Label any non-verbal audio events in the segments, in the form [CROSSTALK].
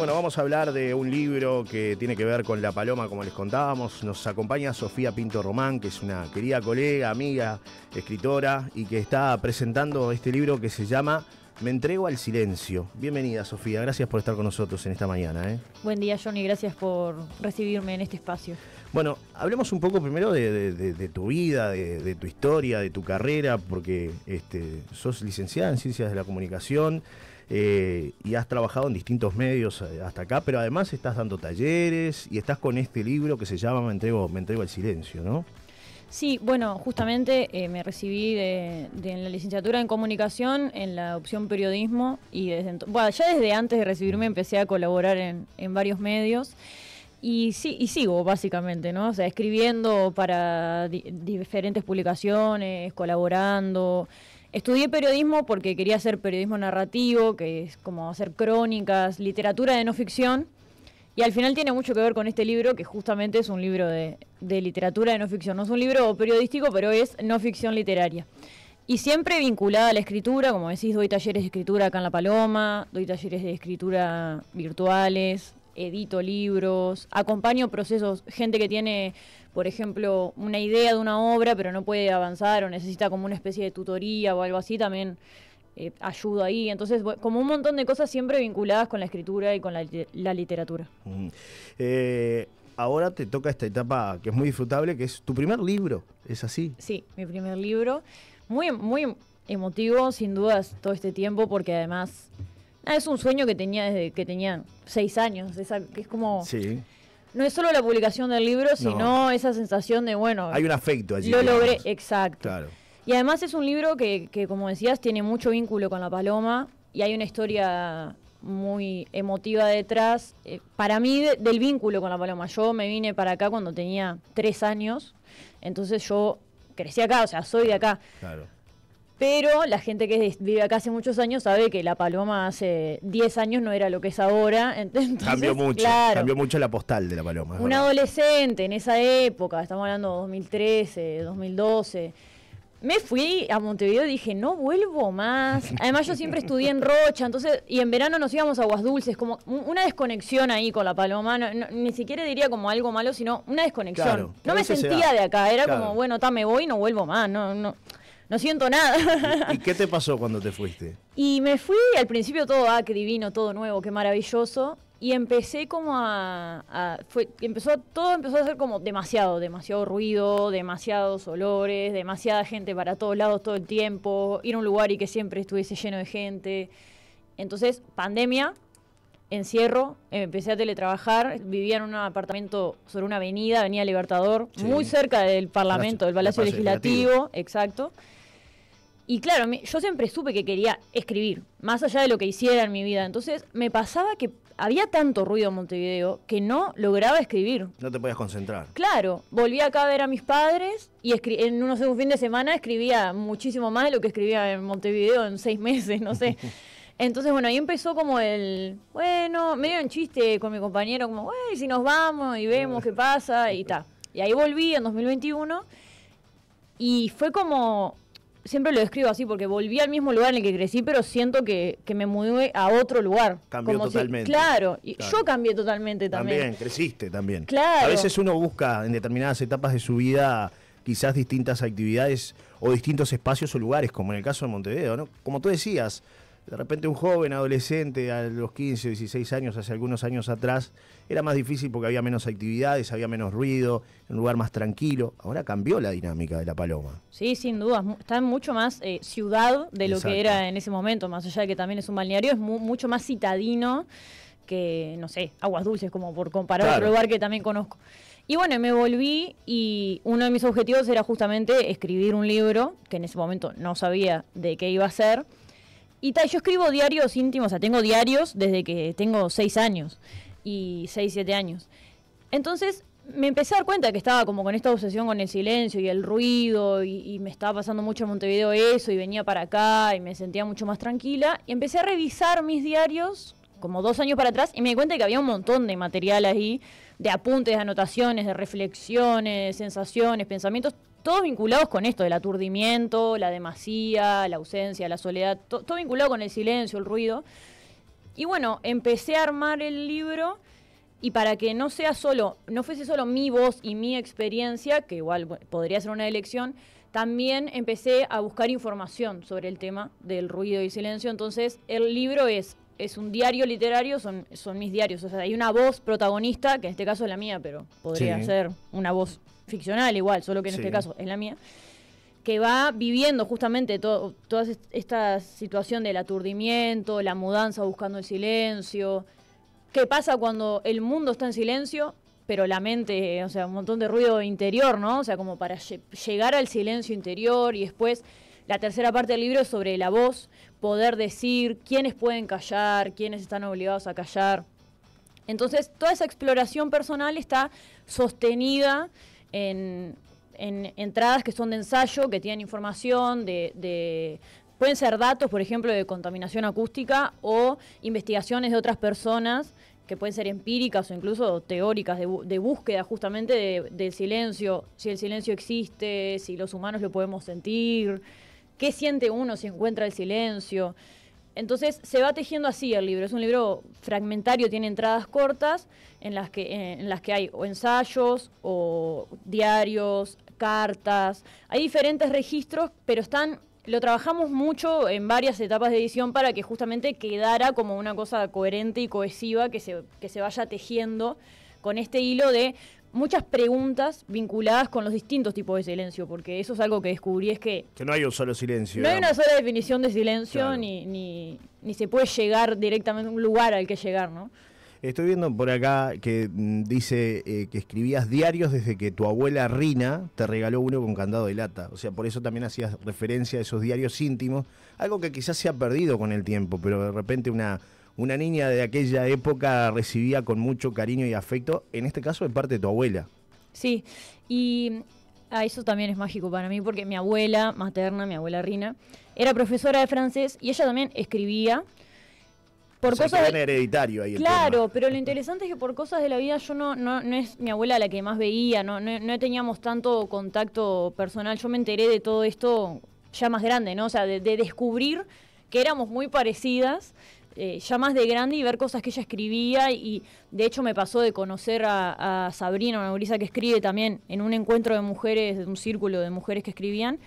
Bueno, vamos a hablar de un libro que tiene que ver con la paloma, como les contábamos. Nos acompaña Sofía Pinto Román, que es una querida colega, amiga, escritora, y que está presentando este libro que se llama Me entrego al silencio. Bienvenida, Sofía. Gracias por estar con nosotros en esta mañana. ¿eh? Buen día, Johnny. Gracias por recibirme en este espacio. Bueno, hablemos un poco primero de, tu vida, de, tu historia, de tu carrera, porque este, sos licenciada en Ciencias de la Comunicación. Eh, y has trabajado en distintos medios eh, hasta acá, pero además estás dando talleres y estás con este libro que se llama Me entrego, me entrego al silencio, ¿no? Sí, bueno, justamente eh, me recibí de, la licenciatura en comunicación en la opción periodismo y desde bueno, ya desde antes de recibirme mm. empecé a colaborar en, varios medios y, sí, y sigo básicamente, ¿no? O sea, escribiendo para diferentes publicaciones, colaborando. Estudié periodismo porque quería hacer periodismo narrativo, que es como hacer crónicas, literatura de no ficción. Y al final tiene mucho que ver con este libro, que justamente es un libro de, literatura de no ficción. No es un libro periodístico, pero es no ficción literaria. Y siempre vinculada a la escritura, como decís, doy talleres de escritura acá en La Paloma, doy talleres de escritura virtuales, edito libros, acompaño procesos, gente que tiene, por ejemplo, una idea de una obra, pero no puede avanzar o necesita como una especie de tutoría o algo así, también eh, ayuda ahí. Entonces, como un montón de cosas siempre vinculadas con la escritura y con la, literatura. Eh, ahora te toca esta etapa que es muy disfrutable, que es tu primer libro, ¿es así? Sí, mi primer libro. Muy, muy emotivo, sin dudas, todo este tiempo, porque además Ah, es un sueño que tenía desde que tenía seis años, que es como... No es solo la publicación del libro, sino esa sensación de, bueno... Hay un afecto allí. Lo logré, exacto. Claro. Y además es un libro que, que, como decías, tiene mucho vínculo con la paloma y hay una historia muy emotiva detrás. Eh, para mí, del vínculo con la paloma. Yo me vine para acá cuando tenía tres años, entonces yo crecí acá, o sea, soy de acá. Claro. Pero la gente que vive acá hace muchos años sabe que la paloma hace 10 años no era lo que es ahora. [LAUGHS] cambió mucho, cambió mucho la postal de la paloma. Un adolescente en esa época, estamos hablando de 2013, 2012. Me fui a Montevideo y dije, no vuelvo más. [LAUGHS] Además, yo siempre estudié en Rocha, entonces, y en verano nos íbamos a Aguas Dulces, como una desconexión ahí con la paloma. ni siquiera diría como algo malo, sino una desconexión. no me sentía de acá, era como, bueno, ta, me voy y no vuelvo más. No, no no siento nada. ¿Y, qué te pasó cuando te fuiste? Y me fui al principio todo, ah, qué divino, todo nuevo, qué maravilloso. Y empecé como a, fue, empezó todo empezó a ser como demasiado, demasiado ruido, demasiados olores, demasiada gente para todos lados todo el tiempo, ir a un lugar y que siempre estuviese lleno de gente. Entonces, pandemia, encierro, empecé a teletrabajar, vivía en un apartamento sobre una avenida, Avenida Libertador, muy cerca del Parlamento, del Palacio, Legislativo, exacto. Y claro, yo siempre supe que quería escribir, más allá de lo que hiciera en mi vida. Entonces me pasaba que había tanto ruido en Montevideo que no lograba escribir. No te podías concentrar. Claro, volví acá a ver a mis padres y en unos un fin de semana escribía muchísimo más de lo que escribía en Montevideo en seis [LAUGHS] meses, no sé. Entonces, bueno, ahí empezó como el, bueno, medio en chiste con mi compañero, como, güey, si nos vamos y vemos qué pasa y tal. Y ahí volví en 2021 y fue como siempre lo describo así porque volví al mismo lugar en el que crecí, pero siento que, me mudé a otro lugar. Cambió totalmente. claro, y yo cambié totalmente también. También, creciste también. Claro. A veces uno busca en determinadas etapas de su vida quizás distintas actividades o distintos espacios o lugares, como en el caso de Montevideo, ¿no? Como tú decías, de repente un joven adolescente a los 15, o 16 años, hace algunos años atrás, era más difícil porque había menos actividades, había menos ruido, un lugar más tranquilo. Ahora cambió la dinámica de la paloma. Sí, sin duda. Está mucho más eh, ciudad de lo que era en ese momento, más allá de que también es un balneario, es mucho más citadino que, no sé, aguas dulces, como por comparar otro lugar que también conozco. Y bueno, me volví y uno de mis objetivos era justamente escribir un libro, que en ese momento no sabía de qué iba a ser y tal, yo escribo diarios íntimos, o sea, tengo diarios desde que tengo seis años y 6, 7 años. Entonces me empecé a dar cuenta que estaba como con esta obsesión con el silencio y el ruido y, me estaba pasando mucho en Montevideo eso y venía para acá y me sentía mucho más tranquila. Y empecé a revisar mis diarios como dos años para atrás y me di cuenta que había un montón de material ahí, de apuntes, anotaciones, de reflexiones, sensaciones, pensamientos, todos vinculados con esto del aturdimiento, la demasía, la ausencia, la soledad, todo vinculado con el silencio, el ruido. Y bueno, empecé a armar el libro y para que no sea solo, no fuese solo mi voz y mi experiencia, que igual podría ser una elección, también empecé a buscar información sobre el tema del ruido y silencio. Entonces, el libro es es un diario literario, son, son mis diarios. O sea, hay una voz protagonista, que en este caso es la mía, pero podría ser una voz ficcional igual, solo que en este caso es la mía, que va viviendo justamente toda esta situación del aturdimiento, la mudanza buscando el silencio. ¿Qué pasa cuando el mundo está en silencio, pero la mente, o sea, un montón de ruido interior, ¿no? O sea, como para llegar al silencio interior y después la tercera parte del libro es sobre la voz, poder decir quiénes pueden callar, quiénes están obligados a callar. Entonces, toda esa exploración personal está sostenida en, entradas que son de ensayo, que tienen información de, Pueden ser datos, por ejemplo, de contaminación acústica o investigaciones de otras personas que pueden ser empíricas o incluso teóricas de, búsqueda justamente del silencio, si el silencio existe, si los humanos lo podemos sentir qué siente uno si encuentra el silencio. Entonces se va tejiendo así el libro. Es un libro fragmentario, tiene entradas cortas en las que, eh, en, las que hay o ensayos o diarios, cartas. Hay diferentes registros, pero están lo trabajamos mucho en varias etapas de edición para que justamente quedara como una cosa coherente y cohesiva que se, que se vaya tejiendo con este hilo de muchas preguntas vinculadas con los distintos tipos de silencio, porque eso es algo que descubrí, es que... Que no hay un solo silencio. No hay una sola definición de silencio, ni, ni, se puede llegar directamente a un lugar al que llegar, ¿no? Estoy viendo por acá que mm, dice eh, que escribías diarios desde que tu abuela Rina te regaló uno con candado de lata. O sea, por eso también hacías referencia a esos diarios íntimos, algo que quizás se ha perdido con el tiempo, pero de repente una una niña de aquella época recibía con mucho cariño y afecto, en este caso de parte de tu abuela. Sí, y ah, eso también es mágico para mí porque mi abuela materna, mi abuela Rina, era profesora de francés y ella también escribía. Por hereditario Claro, pero lo interesante es que por cosas de la vida yo no, no, es mi abuela la que más veía, no, no, teníamos tanto contacto personal. Yo me enteré de todo esto ya más grande, ¿no? O sea, de descubrir que éramos muy parecidas eh, ya más de grande y ver cosas que ella escribía y de hecho me pasó de conocer a, Sabrina, una gurisa que escribe también en un encuentro de mujeres, de un círculo de mujeres que escribían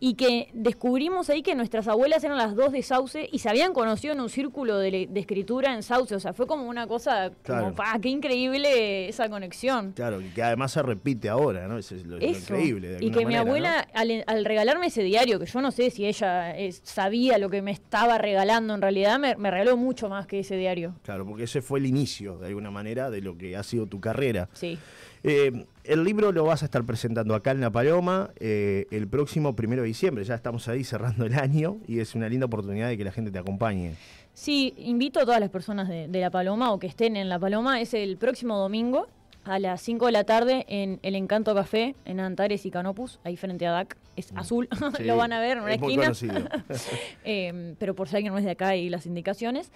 y que descubrimos ahí que nuestras abuelas eran las dos de Sauce y se habían conocido en un círculo de, escritura en Sauce. O sea, fue como una cosa, como, ¡pah! ¡Qué increíble esa conexión! Claro, que además se repite ahora, ¿no? Eso es increíble. De y que mi abuela, al, regalarme ese diario, que yo no sé si ella eh, sabía lo que me estaba regalando en realidad, me, me, regaló mucho más que ese diario. Claro, porque ese fue el inicio, de alguna manera, de lo que ha sido tu carrera. Sí. Eh, el libro lo vas a estar presentando acá en La Paloma eh, el próximo primero de diciembre. Ya estamos ahí cerrando el año y es una linda oportunidad de que la gente te acompañe. Sí, invito a todas las personas de, La Paloma o que estén en La Paloma. Es el próximo domingo a las 5 de la tarde en El Encanto Café, en Antares y Canopus, ahí frente a DAC. Es mm. azul, [LAUGHS] lo van a ver en una esquina. [LAUGHS] Eh, pero por si alguien no es de acá y las indicaciones.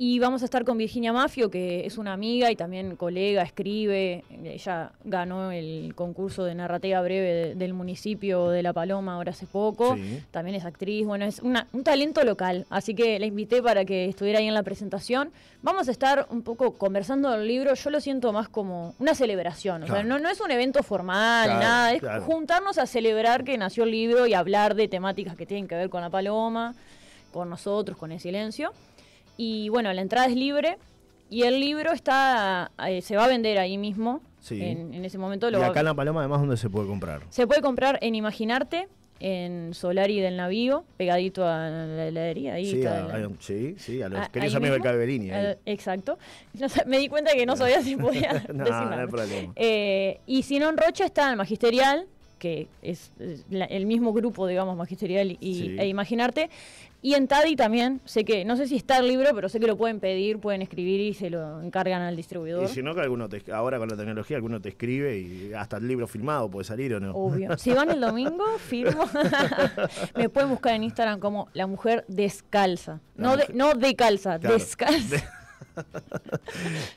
Y vamos a estar con Virginia Mafio, que es una amiga y también colega, escribe. Ella ganó el concurso de narrativa breve del municipio de La Paloma ahora hace poco. También es actriz. Bueno, es un talento local. Así que la invité para que estuviera ahí en la presentación. Vamos a estar un poco conversando el libro. Yo lo siento más como una celebración. O sea, no, es un evento formal, nada. Es juntarnos a celebrar que nació el libro y hablar de temáticas que tienen que ver con La Paloma, con nosotros, con el silencio. Y bueno, la entrada es libre y el libro está eh, se va a vender ahí mismo. En, ese momento lo y acá en La Paloma, además, ¿dónde se puede comprar? Se puede comprar en Imaginarte, en Solari del Navío, pegadito a la heladería. Ahí sí, a, sí, a los queridos amigos de Calverini. Ah, exacto. [LAUGHS] me di cuenta que no sabía si podía [LAUGHS] no, eh, y si no, en Rocha está el Magisterial, que es, el mismo grupo, digamos, magisterial y, e imaginarte. Y en TADI también, sé que, no sé si está el libro, pero sé que lo pueden pedir, pueden escribir y se lo encargan al distribuidor. Y si no, que alguno ahora con la tecnología alguno te escribe y hasta el libro filmado puede salir o no. Obvio. [LAUGHS] Si van el domingo, firmo. [LAUGHS] Me pueden buscar en Instagram como la mujer descalza. no, De, no de calza, descalza.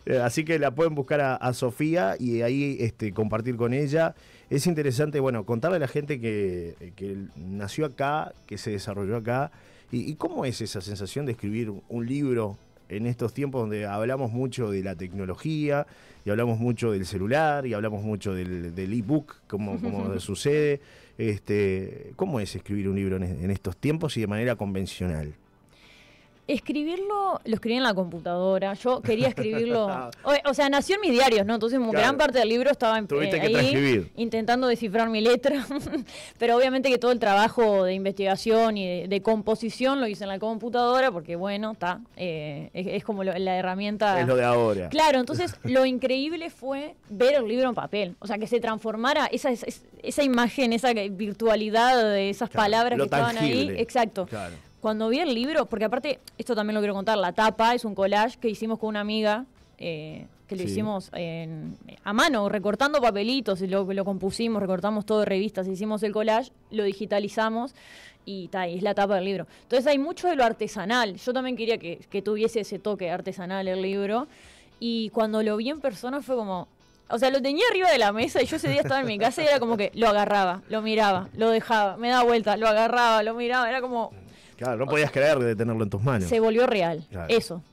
Eh, así que la pueden buscar a, Sofía y ahí este, compartir con ella. Es interesante, bueno, contarle a la gente que, eh, nació acá, que se desarrolló acá. Y, cómo es esa sensación de escribir un libro en estos tiempos donde hablamos mucho de la tecnología y hablamos mucho del celular y hablamos mucho del, ebook, como, [LAUGHS] sucede. Este, ¿Cómo es escribir un libro en, estos tiempos y de manera convencional? Escribirlo, lo escribí en la computadora. Yo quería escribirlo. [LAUGHS] O, sea, nació en mis diarios, ¿no? Entonces, gran parte del libro estaba eh, ahí, intentando descifrar mi letra. [LAUGHS] Pero obviamente que todo el trabajo de investigación y de, composición lo hice en la computadora, porque bueno, está. Eh, es, como la herramienta. Es lo de ahora. Claro, entonces [LAUGHS] lo increíble fue ver el libro en papel. O sea, que se transformara esa, esa, imagen, esa virtualidad de esas palabras que estaban ahí. Exacto. Claro cuando vi el libro, porque aparte, esto también lo quiero contar, la tapa es un collage que hicimos con una amiga, eh, que lo hicimos a mano, recortando papelitos, y lo, lo compusimos, recortamos todo de revistas, hicimos el collage, lo digitalizamos y, está ahí, es la tapa del libro. Entonces hay mucho de lo artesanal. Yo también quería que, que tuviese ese toque artesanal el libro. Y cuando lo vi en persona fue como, o sea, lo tenía arriba de la mesa y yo ese día estaba en mi casa y era como que lo agarraba, lo miraba, lo dejaba, me daba vuelta, lo agarraba, lo miraba. Era como Claro, no podías creer de tenerlo en tus manos. Se volvió real, eso.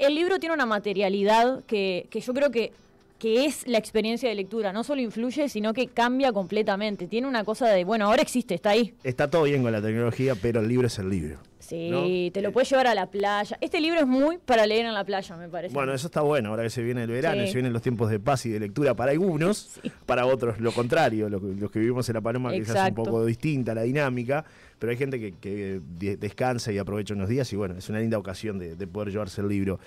el libro tiene una materialidad que, que yo creo que que es la experiencia de lectura. No solo influye, sino que cambia completamente. Tiene una cosa de, bueno, ahora existe, está ahí. Está todo bien con la tecnología, pero el libro es el libro. Sí, te lo eh. puedes llevar a la playa. Este libro es muy para leer en la playa, me parece. Bueno, eso está bueno, ahora que se viene el verano, se vienen los tiempos de paz y de lectura para algunos, para otros lo contrario, los, que vivimos en La Paloma que quizás es un poco distinta la dinámica, pero hay gente que, descansa y aprovecha unos días y bueno, es una linda ocasión de, poder llevarse el libro.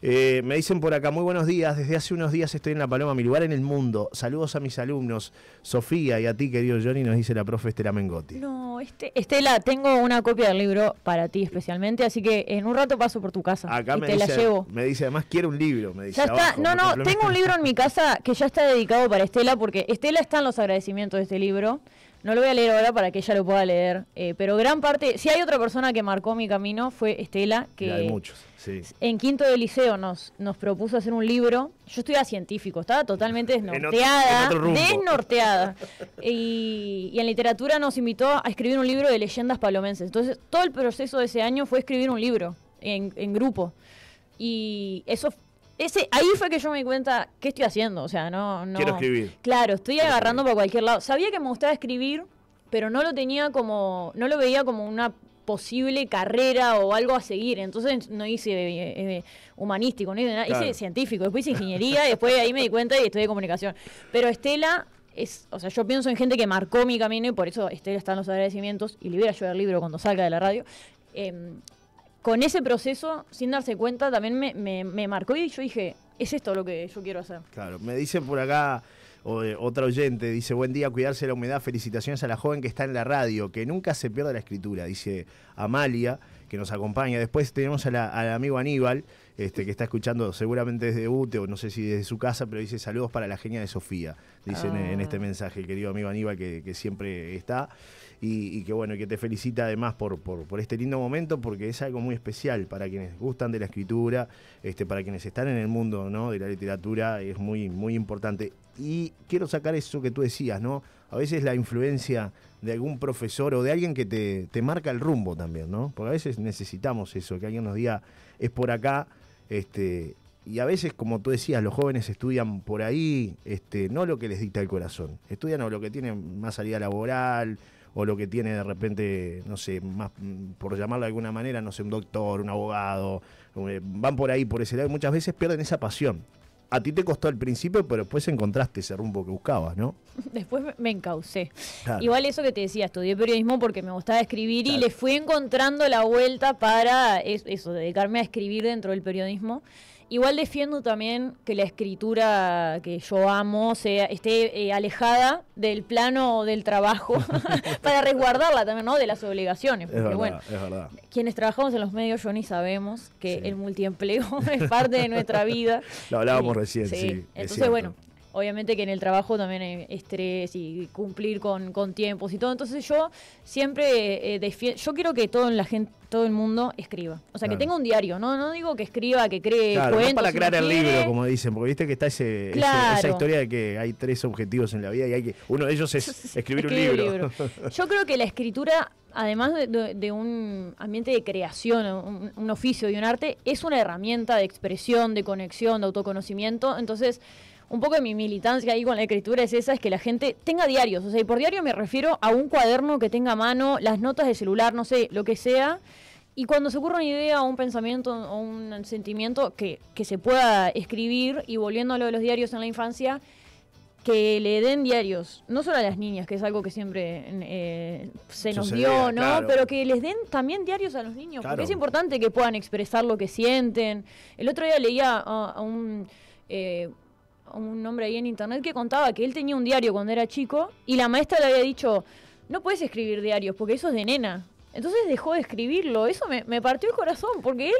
Eh, me dicen por acá, muy buenos días, desde hace unos días estoy en La Paloma, mi lugar en el mundo. Saludos a mis alumnos, Sofía y a ti, querido Johnny, nos dice la profe Estela Mengotti. No. Este, Estela, tengo una copia del libro para ti especialmente, así que en un rato paso por tu casa Acá te dice, la llevo. Me dice, además quiero un libro, me Ya está, no, no, tengo un libro en mi casa que ya está dedicado para Estela, porque Estela está en los agradecimientos de este libro. No lo voy a leer ahora para que ella lo pueda leer, eh, pero gran parte, si hay otra persona que marcó mi camino fue Estela, que muchos, en quinto de liceo nos, nos propuso hacer un libro. Yo estudiaba científico, estaba totalmente [LAUGHS] desnorteada, desnorteada. [LAUGHS] y, y, en literatura nos invitó a escribir un libro de leyendas palomenses. Entonces todo el proceso de ese año fue escribir un libro en, en grupo. Y eso ese, ahí fue que yo me di cuenta, ¿qué estoy haciendo? O sea, no, no. Quiero escribir. Claro, estoy agarrando por cualquier lado. Sabía que me gustaba escribir, pero no lo tenía como, no lo veía como una posible carrera o algo a seguir. Entonces no hice eh, eh, humanístico, no hice nada, hice científico, después hice ingeniería, y después ahí me di cuenta y estudié comunicación. Pero Estela es, o sea, yo pienso en gente que marcó mi camino y por eso Estela está en los agradecimientos y libera yo el libro cuando salga de la radio. Em, con ese proceso, sin darse cuenta, también me, marcó y yo dije, es esto lo que yo quiero hacer. Claro, me dice por acá eh, otra oyente, dice, buen día, cuidarse la humedad, felicitaciones a la joven que está en la radio, que nunca se pierda la escritura, dice Amalia, que nos acompaña. Después tenemos a la, al amigo Aníbal, este, que está escuchando seguramente desde UTE o no sé si desde su casa, pero dice saludos para la genia de Sofía, dice en, ah. este mensaje, querido amigo Aníbal, que siempre está y, que bueno, que te felicita además por, por, este lindo momento porque es algo muy especial para quienes gustan de la escritura, este, para quienes están en el mundo ¿no? de la literatura, es muy, muy importante. Y quiero sacar eso que tú decías, ¿no? A veces la influencia de algún profesor o de alguien que te, marca el rumbo también, ¿no? Porque a veces necesitamos eso, que alguien nos diga, es por acá, este, y a veces, como tú decías, los jóvenes estudian por ahí, este, no lo que les dicta el corazón, estudian o lo que tienen más salida laboral, o lo que tiene de repente, no sé, más por llamarlo de alguna manera, no sé, un doctor, un abogado, van por ahí, por ese lado, y muchas veces pierden esa pasión. A ti te costó al principio, pero después encontraste ese rumbo que buscabas, ¿no? [LAUGHS] Después me encaucé. Igual eso que te decía, estudié periodismo porque me gustaba escribir y le fui encontrando la vuelta para eso, dedicarme a escribir dentro del periodismo. Igual defiendo también que la escritura que yo amo sea, esté eh, alejada del plano del trabajo [LAUGHS] para resguardarla también, ¿no? De las obligaciones. Porque bueno, quienes trabajamos en los medios, yo ni sabemos que el multiempleo [LAUGHS] es parte de nuestra vida. Lo hablábamos recién, sí Entonces, bueno, obviamente que en el trabajo también hay estrés y cumplir con, tiempos y todo. Entonces yo siempre eh, eh, defiendo, yo quiero que todo, la gente, todo el mundo escriba. O sea, que tenga un diario, ¿no? No digo que escriba, que cree claro, No para crear el libro, como dicen, porque viste que está ese, esa historia de que hay tres objetivos en la vida y hay que uno de ellos es [LAUGHS] escribir un libro. [LAUGHS] Yo creo que la escritura además de, un ambiente de creación, un, oficio y un arte, es una herramienta de expresión, de conexión, de autoconocimiento. Entonces, un poco de mi militancia ahí con la escritura es esa, es que la gente tenga diarios. O sea, y por diario me refiero a un cuaderno que tenga a mano, las notas de celular, no sé, lo que sea. Y cuando se ocurra una idea o un pensamiento o un sentimiento que, que se pueda escribir, y volviendo a lo de los diarios en la infancia, que le den diarios, no solo a las niñas, que es algo que siempre eh, se nos dio, ¿no? Pero que les den también diarios a los niños, porque es importante que puedan expresar lo que sienten. El otro día leía a, un... Eh, un nombre ahí en internet que contaba que él tenía un diario cuando era chico y la maestra le había dicho, no puedes escribir diarios porque eso es de nena. Entonces dejó de escribirlo. Eso me, partió el corazón porque él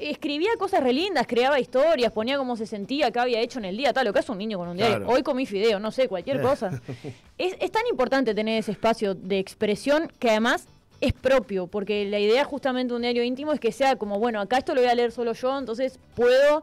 escribía cosas relindas, creaba historias, ponía cómo se sentía, qué había hecho en el día, tal, lo que hace un niño con un diario. Hoy comí fideo, no sé, cualquier eh. cosa. [LAUGHS] es, es tan importante tener ese espacio de expresión que además es propio, porque la idea justamente de un diario íntimo es que sea como, bueno, acá esto lo voy a leer solo yo, entonces puedo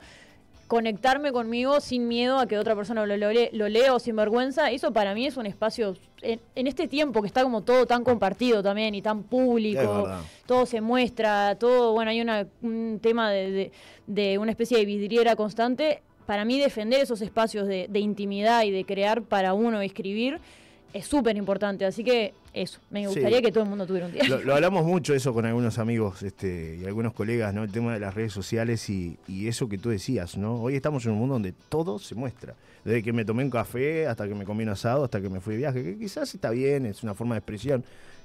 conectarme conmigo sin miedo a que otra persona lo, lo, lo lea o sin vergüenza, eso para mí es un espacio, en, este tiempo que está como todo tan compartido también y tan público, todo se muestra, todo, bueno, hay una, un tema de, de, una especie de vidriera constante, para mí defender esos espacios de, de, intimidad y de crear para uno escribir es súper importante. Así que eso. Me gustaría que todo el mundo tuviera un día. Lo, hablamos mucho eso con algunos amigos este, y algunos colegas, ¿no? El tema de las redes sociales y, eso que tú decías, ¿no? Hoy estamos en un mundo donde todo se muestra. Desde que me tomé un café hasta que me comí un asado, hasta que me fui de viaje, que quizás está bien, es una forma de expresión.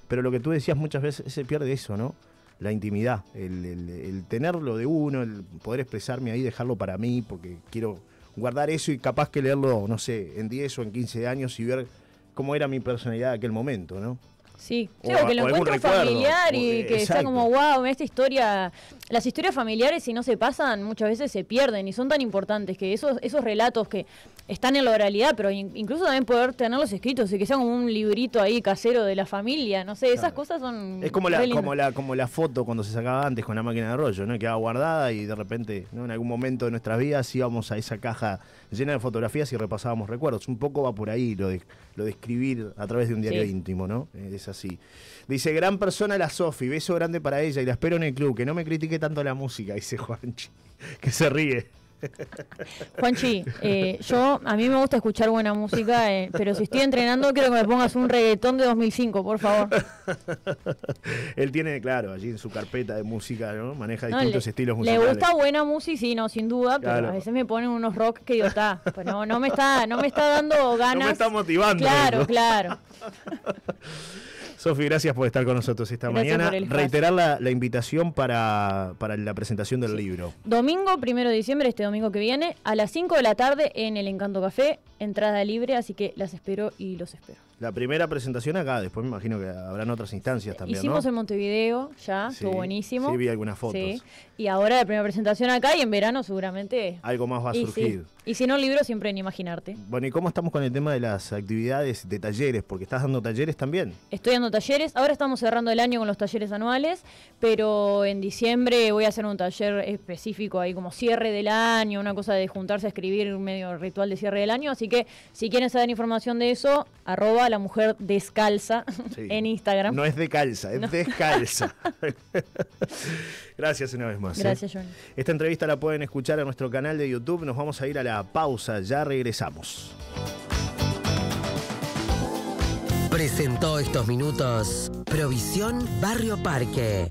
Pero lo que tú decías muchas veces se pierde eso, ¿no? La intimidad, el, el tenerlo de uno, el poder expresarme ahí, dejarlo para mí, porque quiero guardar eso y capaz que leerlo, no sé, en 10 o en 15 años y ver cómo era mi personalidad en aquel momento, ¿no? Sí, o que lo encuentro familiar y que sea como, wow, esta historia, las historias familiares si no se pasan muchas veces se pierden y son tan importantes que esos, esos relatos que están en la oralidad, pero incluso también poder tenerlos escritos y que sea como un librito ahí casero de la familia, no sé, esas cosas son... Es como la, como, la, como la foto cuando se sacaba antes con la máquina de rollo, ¿no? Quedaba guardada y de repente, en algún momento de nuestras vidas íbamos a esa caja llena de fotografías y repasábamos recuerdos. Un poco va por ahí lo de, lo de escribir a través de un diario íntimo, ¿no? así. Dice, gran persona la Sofi, beso grande para ella y la espero en el club, que no me critique tanto la música, dice Juanchi, [LAUGHS] que se ríe. Juanchi, eh, yo a mí me gusta escuchar buena música, eh, pero si estoy entrenando quiero que me pongas un reggaetón de 2005, por favor. [LAUGHS] Él tiene, claro, allí en su carpeta de música, ¿no? Maneja distintos estilos musicales. Le gusta buena música, sí, no, sin duda, pero a veces me ponen unos rock que yo está, pues no, me está, no me está dando ganas. [LAUGHS] No me está motivando. Claro, claro. Sofi, gracias por estar con nosotros esta mañana. Reiterar la, invitación para, para, la presentación del libro. Domingo, primero de diciembre, este domingo que viene, a las 5 de la tarde en el Encanto Café, entrada libre, así que las espero y los espero. La primera presentación acá, después me imagino que habrán otras instancias también. Hicimos en Montevideo, ya, fue buenísimo. Sí, vi algunas fotos. Y ahora la primera presentación acá y en verano seguramente. Algo más va a surgir. Y si no, libro siempre en imaginarte. Bueno, ¿y cómo estamos con el tema de las actividades de talleres? Porque estás dando talleres también. Estoy dando talleres, ahora estamos cerrando el año con los talleres anuales, pero en diciembre voy a hacer un taller específico ahí como cierre del año, una cosa de juntarse a escribir, un medio ritual de cierre del año, así que que si quieren saber información de eso, arroba la mujer descalza [LAUGHS] en Instagram. No es de calza, es descalza. [LAUGHS] Gracias una vez más. ¿eh? Gracias, Johnny. Esta entrevista la pueden escuchar a nuestro canal de YouTube. Nos vamos a ir a la pausa, ya regresamos. Presentó estos minutos Provisión Barrio Parque.